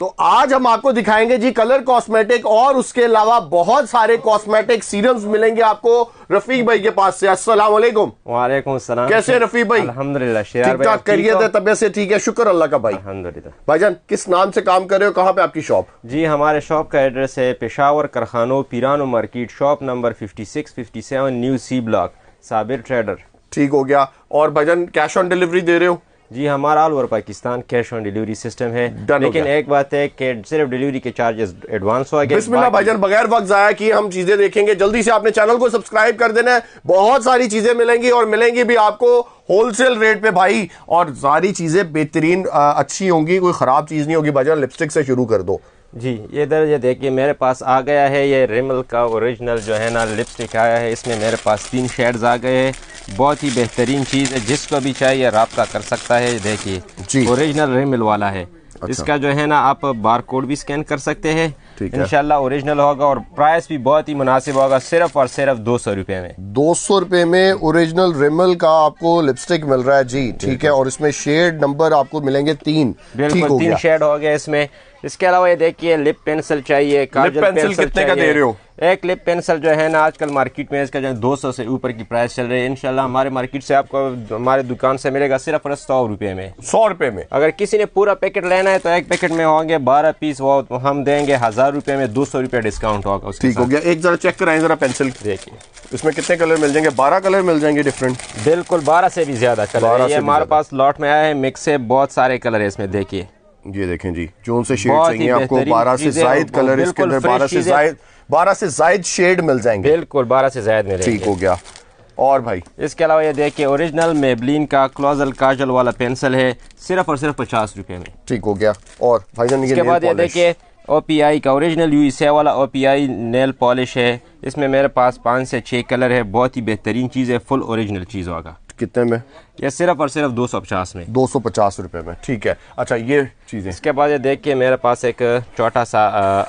तो आज हम आपको दिखाएंगे जी कलर कॉस्मेटिक और उसके अलावा बहुत सारे कॉस्मेटिक सीरम्स मिलेंगे आपको रफीक भाई के पास से अस्सलाम वालेकुम वालेकुम सलाम कैसे रफीक भाई अल्हम्दुलिल्लाह ठीक ठाक तबियत से ठीक है शुक्र अल्लाह का भाई अल्हम्दुलिल्लाह भाईजान किस नाम से काम कर रहे हो कहाँ पे आपकी शॉप जी हमारे शॉप का एड्रेस है Peshawar Karkhano Pirano market shop number fifty six fifty seven new C block Sabir trader ठीक हो गया और भजन कैश ऑन डिलीवरी दे रहे हो जी हमारा all over Pakistan cash on delivery system है लेकिन एक बात है कि सिर्फ डिलीवरी के चार्जेस एडवांस हो गए बिस्मिल्लाह भाईजान बगैर वक्त जाया कि हम चीजें देखेंगे जल्दी से आपने चैनल को सब्सक्राइब कर देना है बहुत सारी चीजें मिलेंगी और मिलेंगी भी आपको होलसेल रेट पे भाई और सारी चीजें बेहतरीन अच्छी होंगी कोई खराब चीज नहीं होगी भाईजान लिपस्टिक से शुरू कर दो जी ये इधर ये देखिए मेरे पास आ गया है ये रिमल का ओरिजिनल जो है ना लिपस्टिक आया है इसमें मेरे पास तीन शेड्स आ गए हैं बहुत ही बेहतरीन चीज़ है जिसको भी चाहिए रबता कर सकता है देखिए ओरिजिनल रिमल वाला है अच्छा। इसका जो है ना आप बार कोड भी स्कैन कर सकते हैं इनशाला ओरिजिनल होगा और प्राइस भी बहुत ही मुनासिब होगा सिर्फ और सिर्फ दो सौ रुपए में दो सौ रुपए में ओरिजिनल रिमल का आपको लिपस्टिक मिल रहा है जी ठीक है और इसमें शेड नंबर आपको मिलेंगे तीन बिल्कुल तीन शेड हो गया इसमें इसके अलावा ये देखिए लिप पेंसिल चाहिए लिप पेंसिल कितने का दे रहे हो एक लिप पेंसिल जो है ना आजकल मार्केट में इसका जो है दो सौ से ऊपर की प्राइस चल रही है इनशाला हमारे मार्केट से आपको हमारे दुकान से मिलेगा सिर्फ और सौ रुपये में सौ रुपए में अगर किसी ने पूरा पैकेट लेना है तो एक पैकेट में होंगे बारह पीस वो तो हम देंगे हजार रुपए में दो सौ रुपया डिस्काउंट होगा ठीक हो गया एक जरा चेक कराए जरा पेंसिल देखिए इसमें कितने कलर मिल जाएंगे बारह कलर मिल जाएंगे डिफरेंट बिल्कुल बारह से भी ज्यादा कलर हमारे पास लॉट में आया है मिक्स है बहुत सारे कलर है इसमें देखिए ये देखें जी जोन से शेड चाहिए आपको बारह से जायद कलर इसके अंदर बारह से जायद बारह से जायद शेड मिल जाएंगे बिल्कुल बारह से जायद मिल ठीक हो गया और भाई इसके अलावा ये देखिए ओरिजिनल मेबलिन का क्लोजल काजल वाला पेंसिल है सिर्फ और सिर्फ पचास रुपए में ठीक हो गया और भाई जान इसके बाद ये देखिए ओ पी आई का ओरिजिनल यू से वाला O P I nail polish है इसमें मेरे पास पाँच से छः कलर है बहुत ही बेहतरीन चीज़ है फुल ओरिजिनल चीज़ होगा कितने में ये सिर्फ और सिर्फ दो सौ पचास में दो सौ पचास रुपये में ठीक है अच्छा ये चीज़ें इसके बाद ये देखिए मेरे पास एक छोटा सा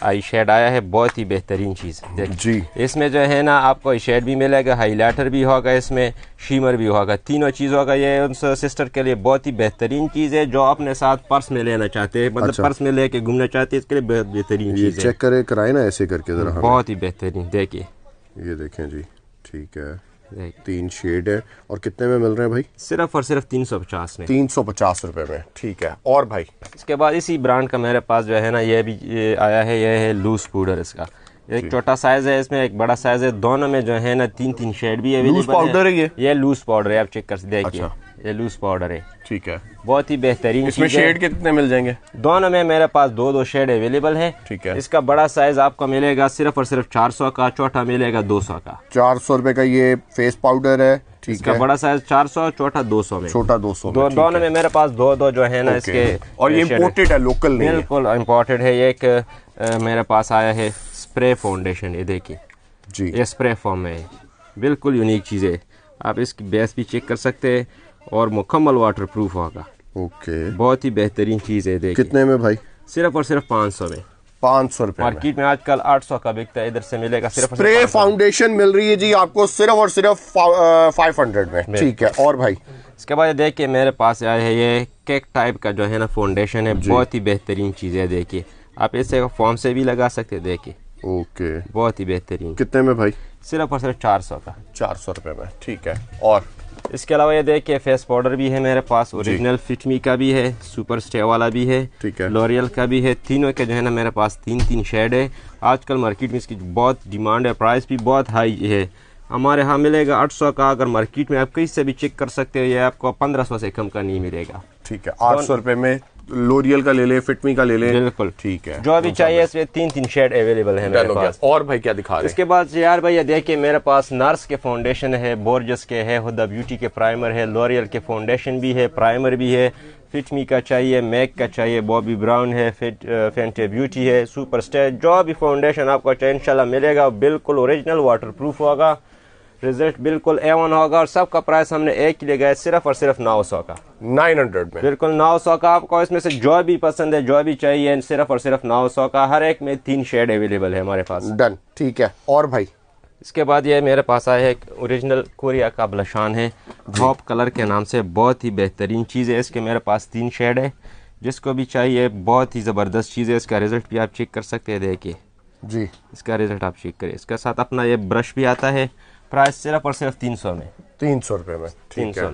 आई शेड आया है बहुत ही बेहतरीन चीज़ जी इसमें जो है ना आपको आई शेड भी मिलेगा हाईलाइटर भी होगा इसमें शीमर भी होगा तीनों चीज़ होगा ये उन सिस्टर के लिए बहुत ही बेहतरीन चीज़ है जो अपने साथ पर्स में लेना चाहते हैं मतलब अच्छा। पर्स में लेके घूमना चाहते हैं इसके लिए बहुत बेहतरीन चीज़ चेक करे कराए ना ऐसे करके बहुत ही बेहतरीन देखिए ये देखें जी ठीक है तीन शेड है और कितने में मिल रहे हैं भाई सिर्फ और सिर्फ तीन सौ पचास में तीन सौ पचास रुपये में ठीक है और भाई इसके बाद इसी ब्रांड का मेरे पास जो है ना ये भी ये आया है ये है लूज पाउडर इसका एक छोटा साइज है इसमें एक बड़ा साइज है दोनों में जो है ना तीन तीन शेड भी है लूज है ये लूज पाउडर है आप चेक कर देखिए अच्छा। ये लूज पाउडर है ठीक है बहुत ही बेहतरीन इसमें शेड कितने मिल जाएंगे दोनों में मेरे पास दो दो शेड अवेलेबल है ठीक है इसका बड़ा साइज आपको मिलेगा सिर्फ और सिर्फ चार सौ का छोटा मिलेगा दो सौ का चार सौ रूपए का ये फेस पाउडर है ठीक इसका है। बड़ा साइज 400 छोटा 200 में छोटा 200 दो, में दोनों में मेरे पास दो दो जो है ना इसके और ये इम्पोर्टेड है लोकल बिल्कुल इम्पोर्टेड है एक मेरे पास आया है स्प्रे फाउंडेशन ये देखिए जी ये स्प्रे फॉर्म में बिल्कुल यूनिक चीज़ है आप इसकी बेस भी चेक कर सकते हैं और मुकम्मल वाटर प्रूफ होगा ओके बहुत ही बेहतरीन चीज़ है देखिए कितने में भाई सिर्फ और सिर्फ पाँच सौ में पाँच सौ रुपए मार्केट में आजकल आठ सौ का बिकता है इधर से मिलेगा सिर्फ स्प्रे फाउंडेशन मिल रही है जी आपको सिर्फ और सिर्फ फाइव हंड्रेड में ठीक है और भाई इसके बाद देखिए मेरे पास आया है ये केक टाइप का जो है ना फाउंडेशन है बहुत ही बेहतरीन चीज़ है देखिए आप इसे फॉर्म से भी लगा सकते देखिए ओके बहुत ही बेहतरीन कितने में भाई सिर्फ और सिर्फ चार सौ का चार सौ रुपए में ठीक है और इसके अलावा ये देखिए फेस पाउडर भी है मेरे पास ओरिजिनल फिटमी का भी है सुपर स्टे वाला भी है ठीक है लॉरियल का भी है तीनों के जो है ना मेरे पास तीन तीन शेड है आजकल मार्केट में इसकी बहुत डिमांड है प्राइस भी बहुत हाई है हमारे यहाँ मिलेगा 800 का अगर मार्केट में आप कहीं से भी चेक कर सकते हो ये आपको 1500 से कम का नहीं मिलेगा ठीक है आठ सौ रुपये में लोरियल का ले ले फिटमी का ले लें बिल्कुल ठीक है जो भी तो चाहिए इसमें तीन तीन शेड अवेलेबल है मेरे पास और भाई क्या दिखा रहे इसके बाद यार भैया देखिए मेरे पास नर्स के फाउंडेशन है बोर्जस के है हुदा ब्यूटी के प्राइमर है लोरियल के फाउंडेशन भी है प्राइमर भी है फिटमी का चाहिए मैक का चाहिए बॉबी ब्राउन है फिट फेंटे ब्यूटी है सुपर स्टेट जो भी फाउंडेशन आपको चाहिए इनशाला मिलेगा बिल्कुल ओरिजिनल प्रूफ होगा रिजल्ट बिल्कुल ए वन होगा और सबका प्राइस हमने एक के लिए गए सिर्फ और सिर्फ नौ सौ का नाइन हंड्रेड में बिल्कुल नौ सौ का आपको इसमें से जो भी पसंद है जो भी चाहिए सिर्फ और सिर्फ नौ सौ का हर एक में तीन शेड अवेलेबल है हमारे पास डन ठीक है और भाई इसके बाद ये मेरे पास आया है ओरिजिनल कोरिया का ब्लशान है ड्रॉप कलर के नाम से बहुत ही बेहतरीन चीज़ है इसके मेरे पास तीन शेड है जिसको भी चाहिए बहुत ही ज़बरदस्त चीज़ है इसका रिज़ल्ट भी आप चेक कर सकते हैं देखिए जी इसका रिज़ल्ट आप चेक करें इसके साथ अपना ये ब्रश भी आता है प्राइस सिर्फ और सिर्फ तीन सौ में तीन सौ रुपये में तीन सौ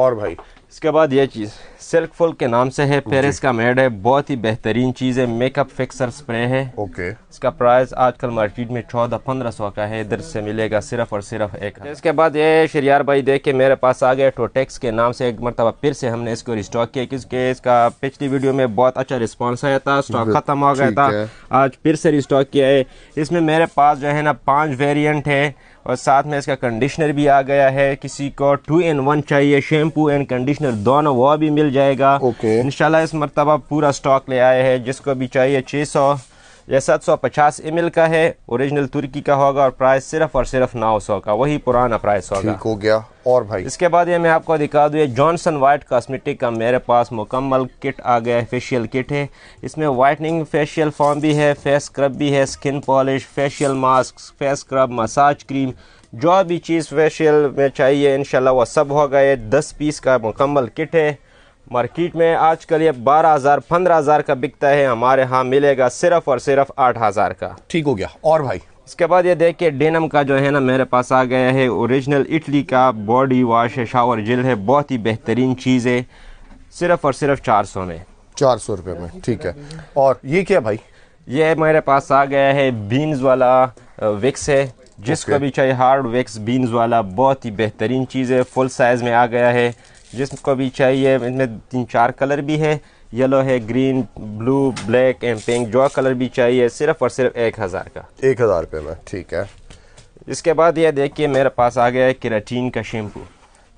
और भाई इसके बाद ये चीज़ सिल्क फुल के नाम से है पेरिस का मेड है बहुत ही बेहतरीन चीज़ है मेकअप फिक्सर स्प्रे है ओके इसका प्राइस आजकल मार्केट में चौदह पंद्रह सौ का है इधर से मिलेगा सिर्फ और सिर्फ एक इसके बाद ये शरियार भाई देख के मेरे पास आ गया टोटेक्स के नाम से एक मरतबा फिर से हमने इसको रिस्टॉक किया क्योंकि इसका पिछली वीडियो में बहुत अच्छा रिस्पॉन्स आया था स्टॉक ख़त्म हो गया था आज फिर से रिस्टॉक किया है इसमें मेरे पास जो है ना पाँच वेरियंट है और साथ में इसका कंडीशनर भी आ गया है किसी को टू एंड वन चाहिए शैम्पू एंड कंडीशनर दोनों वो भी मिल जाएगा ओके okay. इस मरतबा पूरा स्टॉक ले आए हैं जिसको भी चाहिए छह सौ यह 750 एमएल का है ओरिजिनल तुर्की का होगा और प्राइस सिर्फ और सिर्फ 900 का वही पुराना प्राइस होगा ठीक हो गया और भाई इसके बाद ये मैं आपको दिखा दूँ जॉनसन वाइट कॉस्मेटिक का मेरे पास मुकम्मल किट आ गया है फेशियल किट है इसमें वाइटनिंग फेशियल फॉर्म भी है फेस स्क्रब भी है skin polish facial mask face scrub massage cream जो भी चीज़ फेशियल में चाहिए इनशाला वह सब होगा ये दस पीस का मुकम्मल किट है मार्केट में आजकल ये बारह हज़ार पंद्रह हज़ार का बिकता है हमारे यहाँ मिलेगा सिर्फ और सिर्फ आठ हज़ार का ठीक हो गया और भाई इसके बाद ये देखिए डेनम का जो है ना मेरे पास आ गया है ओरिजिनल इटली का बॉडी वॉश है शावर जेल है बहुत ही बेहतरीन चीज़ है सिर्फ और सिर्फ चार सौ में चार सौ रुपये में ठीक है और ये क्या भाई ये मेरे पास आ गया है बीन्स वाला विक्स है जिसको भी चाहिए हार्ड विक्स बीन्स वाला बहुत ही बेहतरीन चीज़ है फुल साइज़ में आ गया है जिसको भी चाहिए इनमें तीन चार कलर भी है येलो है green blue black and pink जो कलर भी चाहिए सिर्फ और सिर्फ एक हज़ार का एक हज़ार रुपये में ठीक है इसके बाद यह देखिए मेरे पास आ गया है केराटीन का shampoo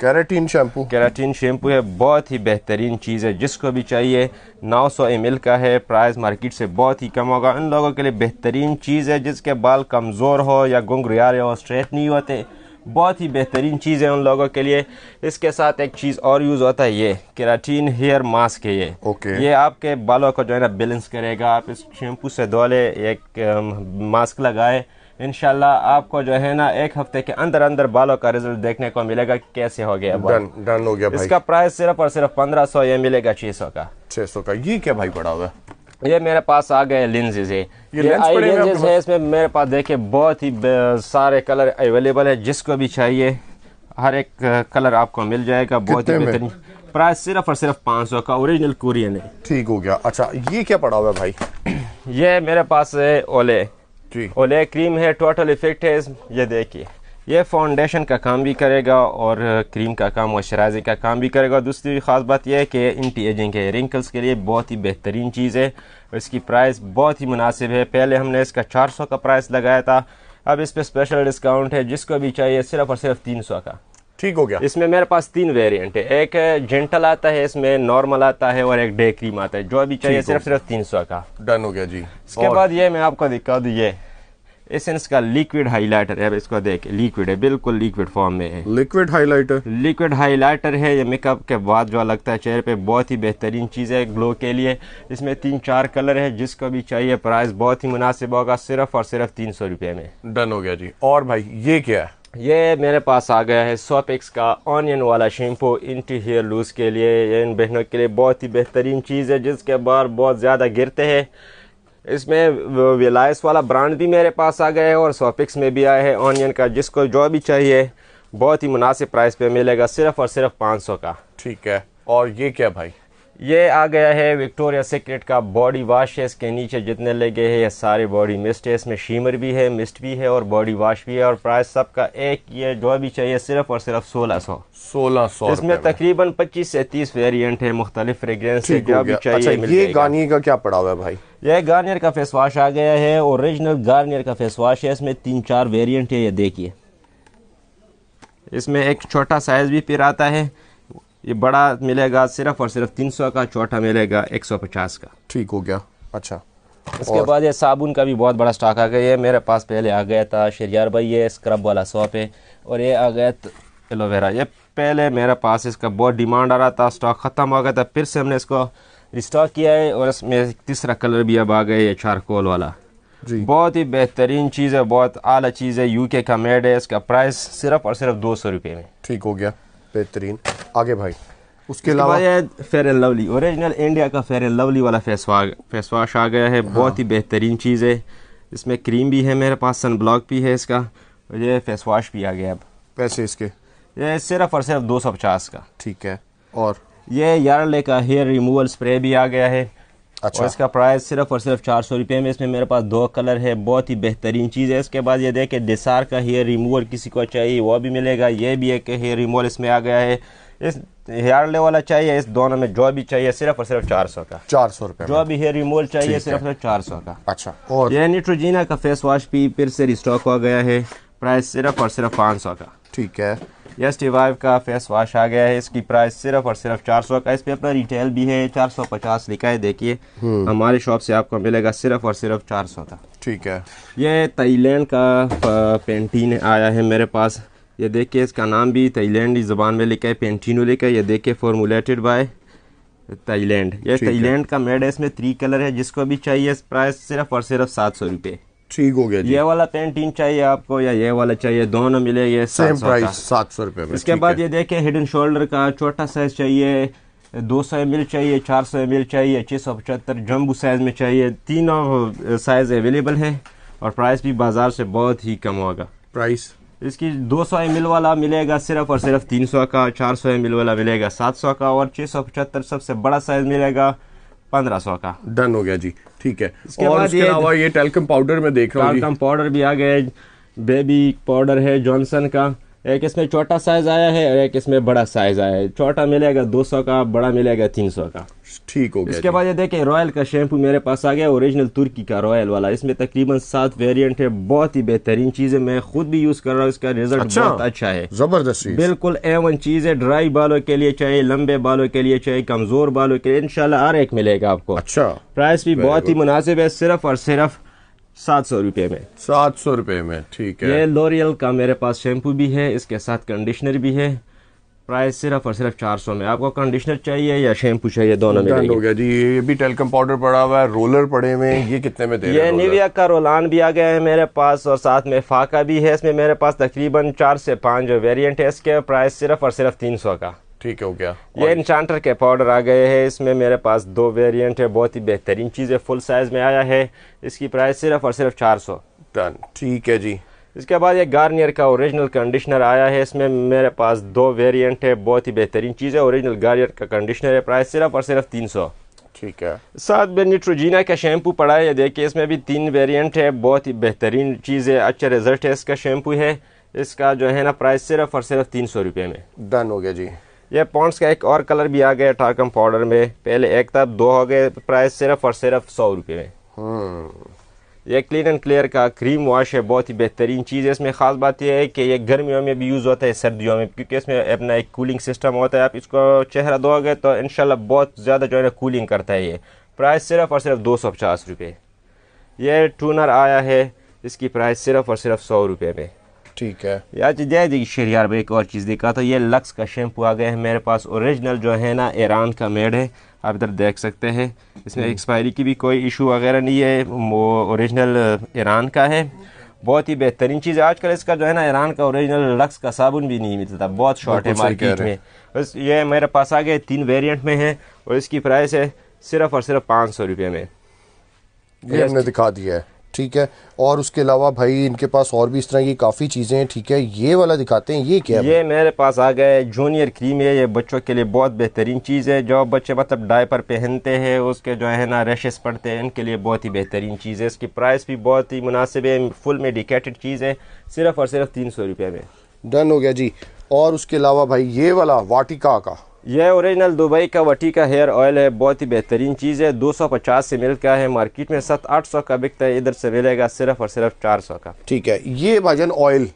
keratin shampoo keratin shampoo है बहुत ही बेहतरीन चीज़ है जिसको भी चाहिए 900 सौ का है प्राइस मार्केट से बहुत ही कम होगा उन लोगों के लिए बेहतरीन चीज़ है जिसके बाल कमज़ोर हो या रियारे हो स्ट्रेट नहीं होते बहुत ही बेहतरीन चीज़ है उन लोगों के लिए इसके साथ एक चीज़ और यूज़ होता है ये केराटीन हेयर मास्क है ये ओके ये आपके बालों को जो है ना बैलेंस करेगा आप इस शैम्पू से धो ले एक मास्क लगाए इनशाला आपको जो है ना एक हफ्ते के अंदर अंदर बालों का रिजल्ट देखने को मिलेगा कैसे हो गया डन डन हो गया भाई। इसका प्राइस सिर्फ और सिर्फ पंद्रह सौ ये मिलेगा छह सौ का छह सौ का ये क्या भाई पड़ा हुआ ये मेरे पास आ गए लेंजेज है ये, ये आई लेंजेज है इसमें मेरे पास देखिए बहुत ही सारे कलर अवेलेबल है जिसको भी चाहिए हर एक कलर आपको मिल जाएगा बहुत ही बेहतरीन प्राइस सिर्फ और सिर्फ पाँच सौ का ओरिजिनल कुरियन है ठीक हो गया अच्छा ये क्या पड़ा हुआ भाई ये मेरे पास है ओले ओले क्रीम है टोटल इफेक्ट है ये देखिए ये फाउंडेशन का काम भी करेगा और क्रीम का काम शराजे का काम भी करेगा दूसरी ख़ास बात यह है कि एंटी एजिंग है रिंकल्स के लिए बहुत ही बेहतरीन चीज़ है इसकी प्राइस बहुत ही मुनासिब है पहले हमने इसका 400 का प्राइस लगाया था अब इस पर स्पेशल डिस्काउंट है जिसको भी चाहिए सिर्फ और सिर्फ सौ का ठीक हो गया इसमें मेरे पास तीन वेरिएंट है एक जेंटल आता है इसमें नॉर्मल आता है और एक डे क्रीम आता है जो अभी चाहिए सिर्फ सिर्फ तीन सौ का डन हो गया जी इसके बाद ये मैं आपको दिखा दू ये एसेंस का लिक्विड हाइलाइटर है अब इसको देख लिक्विड है बिल्कुल लिक्विड फॉर्म में है लिक्विड हाइलाइटर लिक्विड हाइलाइटर है ये मेकअप के बाद जो लगता है चेहरे पे बहुत ही बेहतरीन चीज़ है ग्लो के लिए इसमें तीन चार कलर है जिसको भी चाहिए प्राइस बहुत ही मुनासिब होगा सिर्फ और सिर्फ तीन सौ रुपये में डन हो गया जी और भाई ये क्या है ये मेरे पास आ गया है सोपिक्स का ऑनियन वाला शैम्पू इंटी हेयर लूज के लिए इन बहनों के लिए बहुत ही बेहतरीन चीज़ है जिसके बार बहुत ज़्यादा गिरते हैं इसमें विलायस वाला ब्रांड भी मेरे पास आ गया है और सॉपिक्स में भी आया है ऑनियन का जिसको जो भी चाहिए बहुत ही मुनासिब प्राइस पे मिलेगा सिर्फ और सिर्फ पाँच सौ का ठीक है और ये क्या भाई ये आ गया है विक्टोरिया सीक्रेट का बॉडी वाश है इसके नीचे जितने लगे हैं ये सारे बॉडी मिस्ट है इसमें शीमर भी है मिस्ट भी है और बॉडी वाश भी है और प्राइस सबका एक ये जो भी चाहिए सिर्फ और सिर्फ सोलह सौ सोलह सौ इसमें तकरीबन पच्चीस से तीस वेरियंट है मुख्तलिफ फ्रेगरेंस है जो भी चाहिए अच्छा, ये गार्नियर का क्या पड़ा हुआ है भाई यह गार्नियर का फेस वाश आ गया है ओरिजिनल गार्नियर का फेस वाश है इसमें तीन चार वेरियंट है ये देखिए इसमें एक छोटा साइज भी फिर आता है ये बड़ा मिलेगा सिर्फ और सिर्फ तीन सौ का छोटा मिलेगा एक सौ पचास का ठीक हो गया अच्छा इसके बाद ये साबुन का भी बहुत बड़ा स्टॉक आ गया ये मेरे पास पहले आ गया था शरियार भाई ये स्क्रब वाला शॉप है और ये आ गया एलोवेरा ये पहले मेरे पास इसका बहुत डिमांड आ रहा था स्टॉक ख़त्म हो गया था फिर से हमने इसको रिस्टॉक किया है और इसमें तीसरा कलर भी अब आ गया ये चारकोल वाला जी बहुत ही बेहतरीन चीज़ है बहुत आला चीज़ है यूके का मेड है इसका प्राइस सिर्फ और सिर्फ दो सौ रुपये में ठीक हो गया बेहतरीन आगे भाई उसके अलावा Fair and Lovely original India का फेयर एंड लवली वाला फेस वाश फेस वाश आ गया है हाँ। बहुत ही बेहतरीन चीज़ है इसमें क्रीम भी है मेरे पास सन ब्लॉक भी है इसका और ये फेस वाश भी आ गया अब पैसे इसके ये सिर्फ और सिर्फ दो सौ पचास का ठीक है और ये यारले का हेयर रिमूवल स्प्रे भी आ गया है अच्छा। और इसका प्राइस सिर्फ और सिर्फ चार सौ रुपये में इसमें मेरे पास दो कलर है बहुत ही बेहतरीन चीज़ है इसके बाद ये देखें डिसार का हेयर रिमूवर किसी को चाहिए वो भी मिलेगा ये भी एक हेयर रिमूवर इसमें आ गया है इस हेयर ले वाला चाहिए इस दोनों में जो भी चाहिए सिर्फ और सिर्फ चार सौ का चार सौ रुपये जो भी हेयर रिमूवल चाहिए सिर्फ सिर्फ चार सौ का अच्छा और ये निट्रोजीना का फेस वाश भी फिर से रिस्टॉक हो गया है प्राइस सिर्फ और सिर्फ पाँच सौ का ठीक है एस टी वाइव का फेस वाश आ गया है इसकी प्राइस सिर्फ और सिर्फ चार सौ का इस पर अपना रिटेल भी है चार सौ पचास लिखा है देखिए हम्म। हमारे शॉप से आपको मिलेगा सिर्फ और सिर्फ चार सौ का ठीक है ये थाईलैंड का पेंटीन आया है मेरे पास ये देखिए इसका नाम भी ताइलैंडी ज़बान में लिखा है पेंटिनो लिखा है ये देखिए फॉर्मुलेटेड बाय थाईलैंड ये थाईलैंड का मेड है इसमें थ्री कलर है जिसको भी चाहिए प्राइस सिर्फ और सिर्फ सात सौ रुपये ठीक हो गया ये वाला पेंटीन चाहिए आपको या ये वाला चाहिए दोनों मिलेंगे सेम प्राइस सात सौ में इसके बाद ये देखिए हिडन शोल्डर का छोटा साइज चाहिए दो सौ एम चाहिए चार सौ एम चाहिए छः सौ पचहत्तर जम्बू साइज़ में चाहिए तीनों साइज़ अवेलेबल है और प्राइस भी बाज़ार से बहुत ही कम होगा प्राइस इसकी 200 सौ एम वाला मिलेगा सिर्फ और सिर्फ 300 का 400 सौ एम वाला मिलेगा 700 का और छः सौ पचहत्तर सबसे बड़ा साइज़ मिलेगा पंद्रह सौ का डन हो गया जी ठीक है और उसके अलावा ये, टेलकम पाउडर में देख रहा हूँ टेलकम पाउडर भी आ गया है बेबी पाउडर है जॉनसन का एक इसमें छोटा साइज आया है और एक इसमें बड़ा साइज आया है छोटा मिलेगा 200 का बड़ा मिलेगा 300 का ठीक हो गया इसके बाद ये देखें रॉयल का शैम्पू मेरे पास आ गया ओरिजिनल तुर्की का रॉयल वाला इसमें तकरीबन सात वेरिएंट है बहुत ही बेहतरीन चीज है मैं खुद भी यूज कर रहा हूँ इसका रिजल्ट अच्छा, बहुत अच्छा है जबरदस्त बिल्कुल एवन चीज है ड्राई बालों के लिए चाहिए लंबे बालों के लिए चाहिए कमजोर बालों के लिए इनशाला हर एक मिलेगा आपको अच्छा प्राइस भी बहुत ही मुनासिब है सिर्फ और सिर्फ सात सौ रुपये में सात सौ रुपये में ठीक है ये लोरियल का मेरे पास शैम्पू भी है इसके साथ कंडीशनर भी है प्राइस सिर्फ और सिर्फ चार सौ में आपको कंडीशनर चाहिए या शैम्पू चाहिए दोनों में हो गया जी ये भी टेलकम पाउडर पड़ा हुआ है रोलर पड़े हुए ये कितने में दे ये निविया का रोलान भी आ गया है मेरे पास और साथ में फाका भी है इसमें मेरे पास तकरीबन चार से पाँच जो वेरियंट है इसके प्राइस सिर्फ और सिर्फ तीन सौ का ठीक हो गया ये इंचांटर के पाउडर आ गए हैं इसमें मेरे पास दो वेरिएंट है बहुत ही बेहतरीन चीज़ है फुल साइज़ में आया है इसकी प्राइस सिर्फ और सिर्फ चार सौ डन ठीक है जी इसके बाद ये गार्नियर का ओरिजिनल कंडीशनर आया है इसमें मेरे पास दो वेरिएंट है बहुत ही बेहतरीन चीज़ है ओरिजिनल गार्नियर का कंडीशनर है प्राइस सिर्फ और सिर्फ तीन सौ ठीक है साथ में न्यूट्रोजीना का शैम्पू पड़ा है ये देखिए इसमें भी तीन वेरिएंट है बहुत ही बेहतरीन चीज़ है अच्छा रिजल्ट है इसका शैम्पू है इसका जो है ना प्राइस सिर्फ और सिर्फ तीन सौ रुपये में डन हो गया जी ये पॉन्ड्स का एक और कलर भी आ गया टारकम पाउडर में पहले एक था दो हो गए प्राइस सिर्फ और सिर्फ सौ रुपये में ये क्लीन एंड क्लियर का क्रीम वॉश है बहुत ही बेहतरीन चीज़ है इसमें ख़ास बात यह है कि ये गर्मियों में भी यूज़ होता है सर्दियों में क्योंकि इसमें अपना एक कूलिंग सिस्टम होता है आप इसको चेहरा दोगे तो इन बहुत ज़्यादा जो है ना कूलिंग करता है ये प्राइस सिर्फ और सिर्फ दो सौ पचास रुपये यह टूनर आया है इसकी प्राइस सिर्फ और सिर्फ सौ रुपये में ठीक है यार जय शेर यार एक और चीज़ देखा तो ये लक्स का शैम्पू आ गया है मेरे पास ओरिजिनल जो है ना ईरान का मेड है आप इधर देख सकते हैं इसमें एक्सपायरी हम्म। की भी कोई इशू वगैरह नहीं है वो ओरिजिनल uh, ईरान का है बहुत ही बेहतरीन चीज़ है आजकल इसका जो है ना ईरान का ओरिजिनल लक्स का साबुन भी नहीं मिलता था बहुत शॉर्ट है मार्केट में बस ये मेरे पास आ गए तीन वेरिएंट में है और इसकी प्राइस है सिर्फ और सिर्फ पाँच सौ रुपये में ये हमने दिखा दिया है ठीक है और उसके अलावा भाई इनके पास और भी इस तरह की काफ़ी चीज़ें हैं ठीक है ये वाला दिखाते हैं ये क्या ये मेरे पास आ गए जूनियर क्रीम है ये बच्चों के लिए बहुत बेहतरीन चीज़ है जो बच्चे मतलब डायपर पहनते हैं उसके जो है ना रैशेस पड़ते हैं इनके लिए बहुत ही बेहतरीन चीज़ है इसकी प्राइस भी बहुत ही मुनासिब है फुल मेडिकेटेड चीज़ है सिर्फ और सिर्फ तीन सौ रुपये में डन हो गया जी और उसके अलावा भाई ये वाला वाटिका का यह ओरिजिनल दुबई का वटी का हेयर ऑयल है बहुत ही बेहतरीन चीज़ है 250 से मिल का है मार्केट में सत आठ सौ का बिकता है इधर से मिलेगा सिर्फ और सिर्फ 400 का ठीक है ये भाजन ऑयल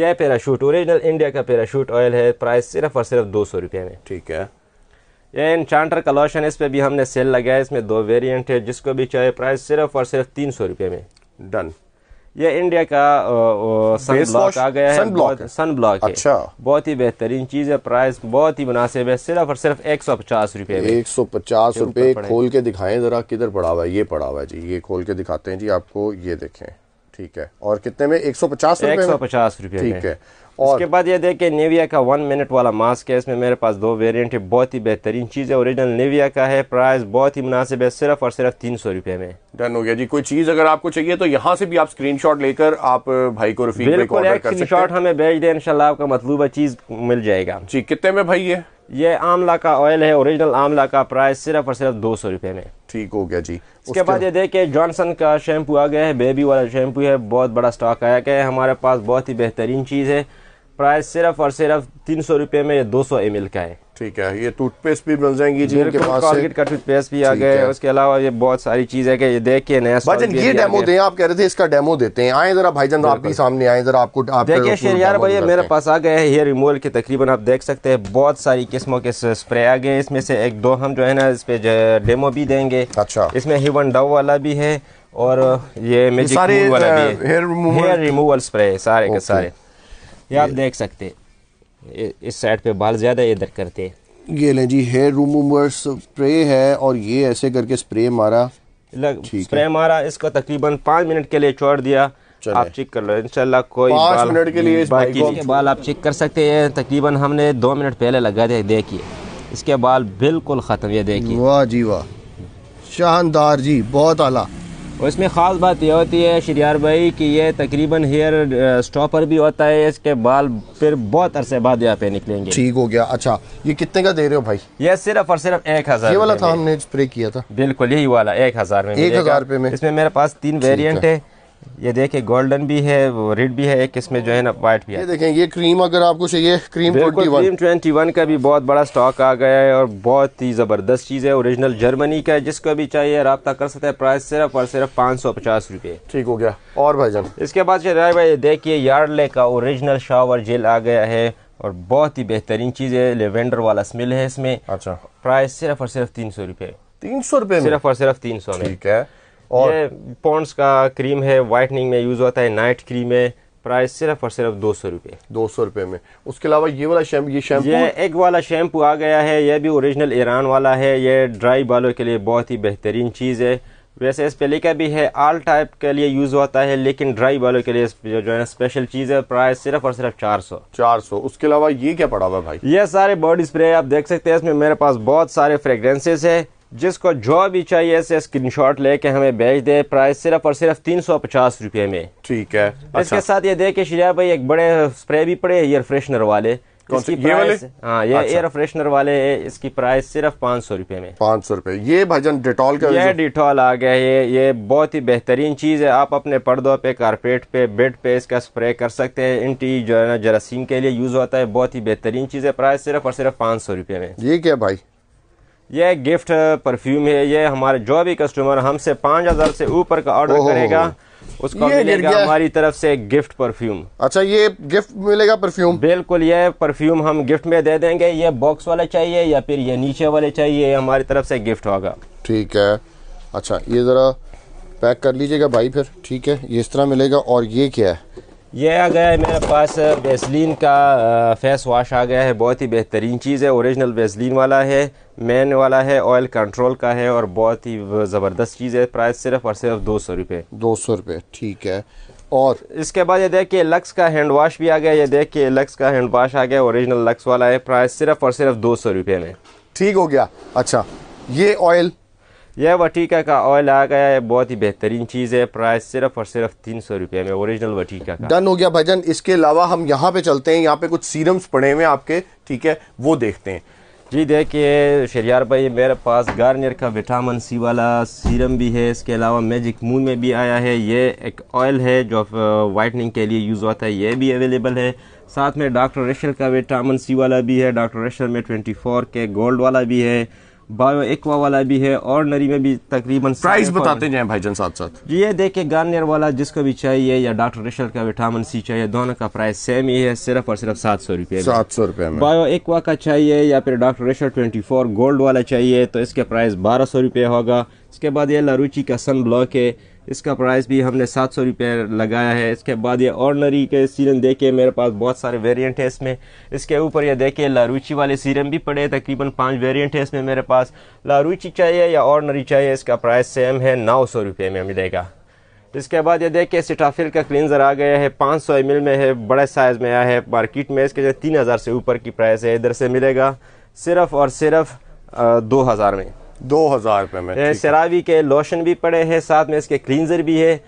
यह पैराशूट ओरिजिनल इंडिया का पैराशूट ऑयल है प्राइस सिर्फ और सिर्फ दो सौ रुपये में ठीक है यह इनचांटर का लोशन इस पर भी हमने सेल लगाया इसमें दो वेरियंट है जिसको भी चाहिए प्राइस सिर्फ और सिर्फ तीन सौ रुपये में डन ये इंडिया का सन ब्लॉक आ गया है सन ब्लॉक है अच्छा बहुत ही बेहतरीन चीज है प्राइस बहुत ही मुनासिब है सिर्फ और सिर्फ एक सौ पचास रूपए एक सौ पचास रूपए खोल के दिखाएं जरा किधर पड़ा हुआ है ये पड़ा हुआ है जी ये खोल के दिखाते हैं जी आपको ये देखें ठीक है और कितने में एक सौ पचास एक पचास ठीक है और उसके बाद ये देखिए नेविया का वन मिनट वाला मास्क है इसमें मेरे पास दो वेरिएंट है बहुत ही बेहतरीन चीज़ है ओरिजिनल नेविया का है प्राइस बहुत ही मुनासिब है सिर्फ और सिर्फ तीन सौ रुपये में डन हो गया जी कोई चीज़ अगर आपको चाहिए तो यहाँ से भी आप स्क्रीनशॉट लेकर आप भाई को रफीक हमें भेज दें इनशाला आपका मतलूबा चीज़ मिल जाएगा जी कितने में भाई ये ये आमला का ऑयल है ओरिजिनल आमला का प्राइस सिर्फ और सिर्फ दो सौ रुपये में ठीक हो गया जी उसके बाद ये देखिए जॉनसन का शैम्पू आ गया है बेबी वाला शैम्पू है बहुत बड़ा स्टॉक आया गया है हमारे पास बहुत ही बेहतरीन चीज़ है प्राइस सिर्फ और सिर्फ तीन सौ रुपये में दो सौ एम का है ठीक है ये टूथपेस्ट भी मिल जाएंगी जी इनके पास कॉलगेट का टूथपेस्ट भी आ गए उसके अलावा ये बहुत सारी चीज है की देख के नया भाईजान ये डेमो दे आप कह रहे थे इसका डेमो देते हैं आए जरा भाई आप भी सामने आए जरा आपको देखिए शेरियार भाई मेरे पास आ गए हेयर रिमूवल के तकरीबन आप देख सकते हैं बहुत सारी किस्मों के स्प्रे आ गए इसमें से एक दो हम जो है ना इस पे डेमो भी देंगे अच्छा इसमें हिवन डव वाला भी है और ये मेजिक मैजिक वाला भी है हेयर रिमूवल स्प्रे सारे के सारे ये आप देख सकते इस साइड पे बाल ज़्यादा इधर करते ये लें जी हेयर रिमूवर स्प्रे है और ये ऐसे करके स्प्रे मारा लग स्प्रे मारा इसको तकरीबन पांच मिनट के लिए छोड़ दिया आप चेक कर लो इंशाल्लाह कोई मिनट के लिए बाकी बाल आप चेक कर सकते हैं तकरीबन हमने दो मिनट पहले लगा दिया देखिए इसके बाल बिल्कुल ख़त्म ये देखिए वाह जी वाह शानदार जी बहुत आला और इसमें ख़ास बात यह होती है शरियार भाई कि ये तकरीबन हेयर स्टॉपर भी होता है इसके बाल फिर बहुत अरसे बाद यहाँ पे निकलेंगे ठीक हो गया अच्छा ये कितने का दे रहे हो भाई ये सिर्फ और सिर्फ एक हज़ार ये वाला था हमने स्प्रे किया था बिल्कुल यही वाला एक हज़ार में एक हज़ार रुपये में इसमें मेरे पास तीन वेरियंट है ये देखिए गोल्डन भी है रेड भी है एक इसमें जो है ना वाइट भी है ये देखें ये क्रीम अगर आपको चाहिए क्रीम क्रीम ट्वेंटी वन का भी बहुत बड़ा स्टॉक आ गया है और बहुत ही ज़बरदस्त चीज़ है ओरिजिनल जर्मनी का है जिसको भी चाहिए रबता कर सकते हैं प्राइस सिर्फ और सिर्फ पाँच सौ पचास रुपये ठीक हो गया और भाईजान इसके बाद राय भाई देखिए यार्डले का ओरिजिनल शावर जेल आ गया है और बहुत ही बेहतरीन चीज़ है लेवेंडर वाला स्मेल है इसमें अच्छा प्राइस सिर्फ और सिर्फ तीन सौ रुपये तीन सौ रुपये सिर्फ और सिर्फ तीन सौ ठीक है और पॉन्ड्स का क्रीम है वाइटनिंग में यूज़ होता है नाइट क्रीम है प्राइस सिर्फ और सिर्फ दो सौ रुपये दो सौ रुपये में उसके अलावा ये वाला शैम्पू ये शैम्पू ये एक वाला शैम्पू आ गया है यह भी ओरिजिनल ईरान वाला है ये ड्राई बालों के लिए बहुत ही बेहतरीन चीज़ है वैसे इस पे लेकर भी है आल टाइप के लिए यूज़ होता है लेकिन ड्राई बालों के लिए जो है स्पेशल चीज़ है प्राइस सिर्फ और सिर्फ चार सौ चार सौ उसके अलावा ये क्या पड़ा हुआ भाई ये सारे बॉडी स्प्रे आप देख सकते हैं इसमें मेरे पास बहुत सारे फ्रेग्रेंसेस है जिसको जो भी चाहिए ऐसे स्क्रीनशॉट लेके हमें भेज दे प्राइस सिर्फ और सिर्फ तीन सौ पचास रूपये में ठीक है इसके अच्छा। साथ ये देखे शिजा भाई एक बड़े स्प्रे भी पड़े एयर फ्रेशनर वाले ये वाले हाँ ये अच्छा। एयर फ्रेशनर वाले है इसकी प्राइस सिर्फ पाँच सौ रूपये में पाँच सौ रुपये ये भजन डिटॉल का ये डिटॉल आ गया है ये बहुत ही बेहतरीन चीज़ है आप अपने पर्दों पे कारपेट पे बेड पे इसका स्प्रे कर सकते हैं एंटी जो है ना जरासीम के लिए यूज़ होता है बहुत ही बेहतरीन चीज़ है प्राइस सिर्फ और सिर्फ पाँच सौ रूपये में ये क्या भाई ये गिफ्ट परफ्यूम है ये हमारे जो भी कस्टमर हमसे पाँच हजार से ऊपर का ऑर्डर करेगा उसको मिलेगा हमारी तरफ से गिफ्ट परफ्यूम अच्छा ये गिफ्ट मिलेगा परफ्यूम बिल्कुल ये परफ्यूम हम गिफ्ट में दे देंगे ये बॉक्स वाले चाहिए या फिर ये नीचे वाले चाहिए हमारी तरफ से गिफ्ट होगा ठीक है अच्छा ये ज़रा पैक कर लीजिएगा भाई फिर ठीक है ये इस तरह मिलेगा और ये क्या है यह आ गया है मेरे पास वेसलिन का फेस वाश आ गया है बहुत ही बेहतरीन चीज़ है ओरिजिनल वेसलिन वाला है मैन वाला है ऑयल कंट्रोल का है और बहुत ही ज़बरदस्त चीज़ है प्राइस सिर्फ और सिर्फ दो सौ रुपये दो सौ रुपये ठीक है और इसके बाद ये देख के लक्स का हैंड वाश भी आ गया ये देख के लक्स का हैंड वाश आ गया ओरिजिनल लक्स वाला है प्राइस सिर्फ और सिर्फ दो सौ रुपये में ठीक हो गया अच्छा ये ऑयल यह वटीका का ऑयल आ गया है बहुत ही बेहतरीन चीज़ है प्राइस सिर्फ और सिर्फ तीन सौ रुपये में ओरिजिनल वटीका का डन हो गया भजन इसके अलावा हम यहाँ पे चलते हैं यहाँ पे कुछ सीरम्स पड़े हुए आपके ठीक है वो देखते हैं जी देखिए शरियार भाई मेरे पास गार्नियर का विटामिन सी वाला सीरम भी है इसके अलावा मैजिक मून में भी आया है ये एक ऑयल है जो वाइटनिंग के लिए यूज़ होता है ये भी अवेलेबल है साथ में डॉक्टर रेशल का विटामिन सी वाला भी है डॉक्टर रेशल में 24 के गोल्ड वाला भी है बायो एक्वा वाला भी है और नरी में भी तकरीबन प्राइस बताते भाई भाईजान साथ साथ ये देखिए गार्नियर वाला जिसको भी चाहिए या डॉक्टर रिशल का विटामिन सी चाहिए दोनों का प्राइस सेम ही है सिर्फ और सिर्फ सात सौ रुपये सात सौ रुपये बायो एक्वा का चाहिए या फिर doctor Rashel twenty four gold वाला चाहिए तो इसका प्राइस बारह सौ रुपये होगा इसके बाद ये लारूची का सन ब्लॉक है इसका प्राइस भी हमने सात सौ रुपये लगाया है इसके बाद ये ऑर्डनरी के सीरम देखिए मेरे पास बहुत सारे वेरिएंट है इसमें इसके ऊपर ये देखिए लारूची वाले सीरम भी पड़े तकरीबन पाँच वेरिएंट है इसमें मेरे पास लारूची चाहिए या ऑर्डनरी चाहिए इसका प्राइस सेम है नौ सौ रुपये में मिलेगा इसके बाद ये देखिए सिटाफिल का क्लिनज़र आ गया है पाँच सौ में है बड़े साइज़ में आया है मार्केट में इसके जो तीन हज़ार से ऊपर की प्राइस है इधर से मिलेगा सिर्फ़ और सिर्फ दो हज़ार में दो हज़ार रुपए में शराबी के लोशन भी पड़े हैं साथ में इसके क्लींजर भी है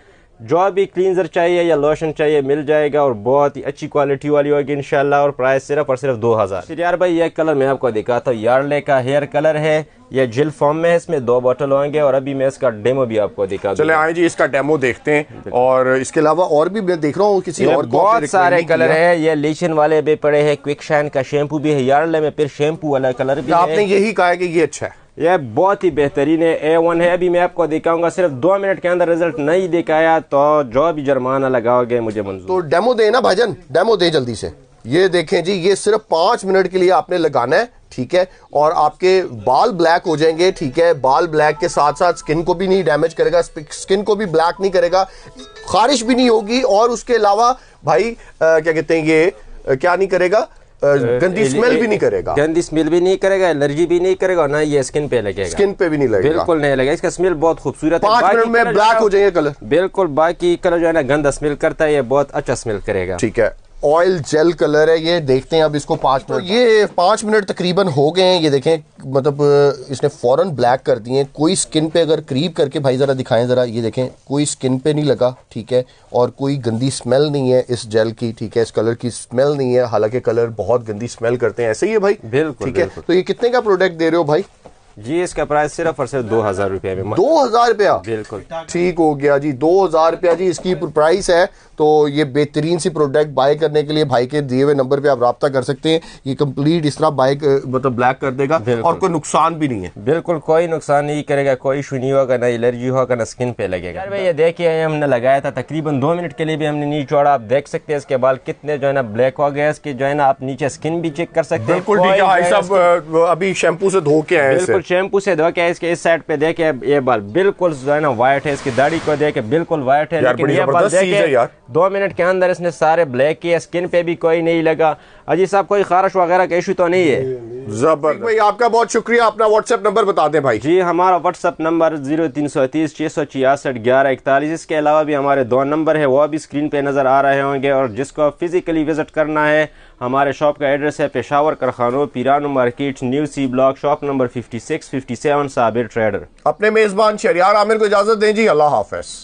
जो भी क्लींजर चाहिए या लोशन चाहिए मिल जाएगा और बहुत ही अच्छी क्वालिटी वाली होगी इनशाला और प्राइस सिर्फ और सिर्फ दो हज़ार यार भाई ये कलर मैं आपको दिखाता हूँ यार्ले का हेयर कलर है ये जिल फॉर्म में है इसमें दो बॉटल होंगे और अभी मैं इसका डेमो भी आपको दिखा चले आए जी इसका डेमो देखते हैं और इसके अलावा और भी मैं देख रहा हूँ किसी और बहुत सारे कलर है ये लेशन वाले भी पड़े है क्विक शाइन का शैम्पू भी है यार्ले में फिर शैम्पू वाला कलर भी तो आपने यही कहा कि ये अच्छा है ये बहुत ही बेहतरीन है ए वन है अभी मैं आपको दिखाऊंगा सिर्फ दो मिनट के अंदर रिजल्ट नहीं दिखाया तो जो भी जुर्माना लगाओगे मुझे मंजूर तो डेमो दे ना भाजन डेमो दे जल्दी से ये देखें जी ये सिर्फ पांच मिनट के लिए आपने लगाना है ठीक है और आपके बाल ब्लैक हो जाएंगे ठीक है बाल ब्लैक के साथ साथ स्किन को भी नहीं डैमेज करेगा स्किन को भी ब्लैक नहीं करेगा खारिश भी नहीं होगी और उसके अलावा भाई आ, क्या कहते हैं ये आ, क्या नहीं करेगा गंदी स्मेल भी नहीं करेगा गंदी स्मेल भी नहीं करेगा एलर्जी भी नहीं करेगा ना ये स्किन पे लगेगा स्किन पे भी नहीं लगेगा बिल्कुल नहीं लगेगा इसका स्मेल बहुत खूबसूरत है ब्लैक हो जाएगा कलर बिल्कुल बाकी कलर जो है ना गंदा स्मेल करता है ये बहुत अच्छा स्मेल करेगा ठीक है ऑयल जेल कलर है ये देखते हैं अब इसको पाँच तो मिनट तो ये पाँच मिनट तकरीबन हो गए हैं ये देखें मतलब इसने फ़ौरन ब्लैक कर दिए हैं कोई स्किन पे अगर करीब करके भाई ज़रा दिखाएं ज़रा ये देखें कोई स्किन पे नहीं लगा ठीक है और कोई गंदी स्मेल नहीं है इस जेल की ठीक है इस कलर की स्मेल नहीं है हालांकि कलर बहुत गंदी स्मेल करते हैं ऐसे ही है भाई बिल्कुल ठीक है तो ये कितने का प्रोडक्ट दे रहे हो भाई जी इसका प्राइस सिर्फ और सिर्फ दो हजार रुपया दो हजार रुपया बिल्कुल ठीक हो गया जी दो हजार रुपया जी इसकी प्राइस है तो ये बेहतरीन सी प्रोडक्ट बाय करने के लिए भाई के दिए हुए नंबर पे आप रहा कर सकते हैं ये कंप्लीट इस तरह बाइक मतलब ब्लैक कर देगा और कोई नुकसान भी नहीं है बिल्कुल कोई नुकसान नहीं करेगा कोई इशू नहीं होगा ना एलर्जी होगा ना स्किन पे लगेगा यार भाई ये देखिए हमने लगाया था तकरीबन दो मिनट के लिए भी हमने नीचे छोड़ा आप देख सकते हैं इसके बाल कितने जो है ना ब्लैक हो गए इसके जो है ना आप नीचे स्किन भी चेक कर सकते हैं बिल्कुल भाई साहब अभी शैम्पू से धो के आए बिल्कुल शैम्पू से धो के इसके इस साइड पे देखे ये बाल बिल्कुल जो है ना व्हाइट है इसकी दाढ़ी को देखे बिल्कुल व्हाइट है दो मिनट के अंदर इसने सारे ब्लैक किए स्किन पे भी कोई नहीं लगा अजी साहब कोई खारश वगैरह का इशू तो नहीं है जबर भाई आपका बहुत शुक्रिया अपना व्हाट्सएप नंबर बता दें भाई जी हमारा व्हाट्सएप नंबर जीरो तीन सौ तीस छः सौ छियासठ ग्यारह इकतालीस इसके अलावा भी हमारे दो नंबर है वो भी स्क्रीन पे नज़र आ रहे होंगे और जिसको फिजिकली विजिट करना है हमारे शॉप का एड्रेस है Peshawar Karkhano Pirano market new C block shop number fifty six fifty seven Sabir trader अपने मेज़बान शरियार आमिर को इजाज़त दें जी अल्लाह हाफिज़